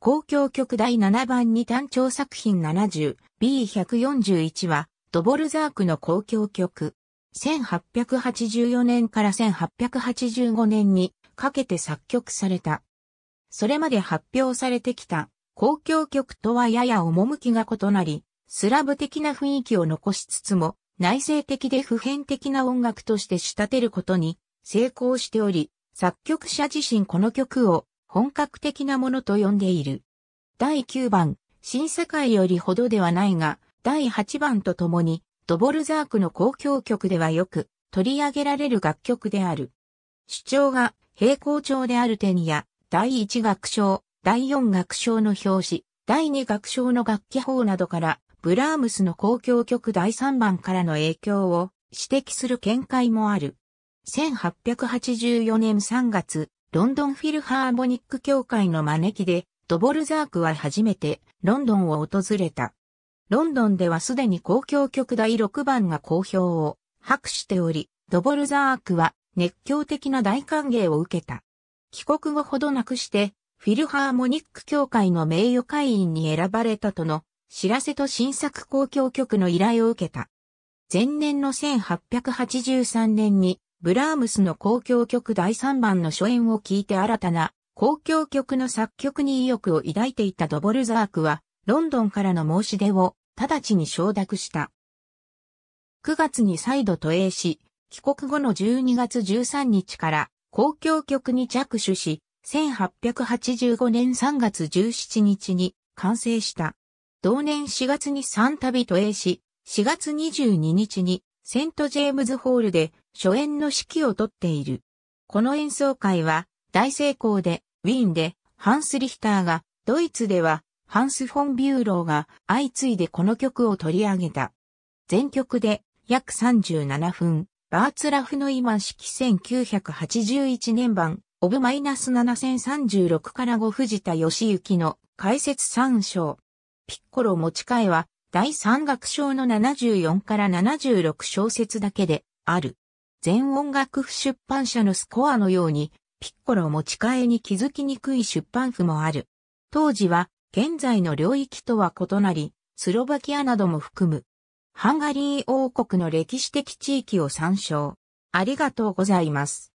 公共曲第7番に単調作品 70B141 は、ドボルザークの公共曲。1884年から1885年にかけて作曲された。それまで発表されてきた公共曲とはやや趣が異なり、スラブ的な雰囲気を残しつつも、内省的で普遍的な音楽として仕立てることに成功しており、作曲者自身この曲を本格的なものと呼んでいる。第9番、新世界よりほどではないが、第8番とともに、ドボルザークの公共曲ではよく取り上げられる楽曲である。主張が平行調である点や、第1楽章、第4楽章の表紙、第2楽章の楽器法などから、ブラームスの公共曲第3番からの影響を指摘する見解もある。1884年3月、ロンドンフィルハーモニック協会の招きで、ドボルザークは初めてロンドンを訪れた。ロンドンではすでに公共曲第6番が好評を博しており、ドボルザークは熱狂的な大歓迎を受けた。帰国後ほどなくして、フィルハーモニック協会の名誉会員に選ばれたとの知らせと新作公共曲の依頼を受けた。前年の1883年にブラームスの交響曲第3番の初演を聞いて新たな交響曲の作曲に意欲を抱いていたドボルザークは、ロンドンからの申し出を直ちに承諾した。9月に再度都営し、帰国後の12月13日から交響曲に着手し、1885年3月17日に完成した。同年4月に3度都営し、4月22日にセント・ジェームズ・ホールで初演の指揮をとっている。この演奏会は大成功で、ウィーンでハンス・リヒターが、ドイツではハンス・フォン・ビューローが相次いでこの曲を取り上げた。全曲で約37分、バーツラフのイマン式1981年版、オブマイナス7036から5藤田義行の解説参照。ピッコロ持ち替えは第三楽章の74から76小節だけである。全音楽譜出版社のスコアのように、ピッコロ持ち替えに気づきにくい出版譜もある。当時は、現在の領域とは異なり、スロバキアなども含む。ハンガリー王国の歴史的地域を参照。ありがとうございます。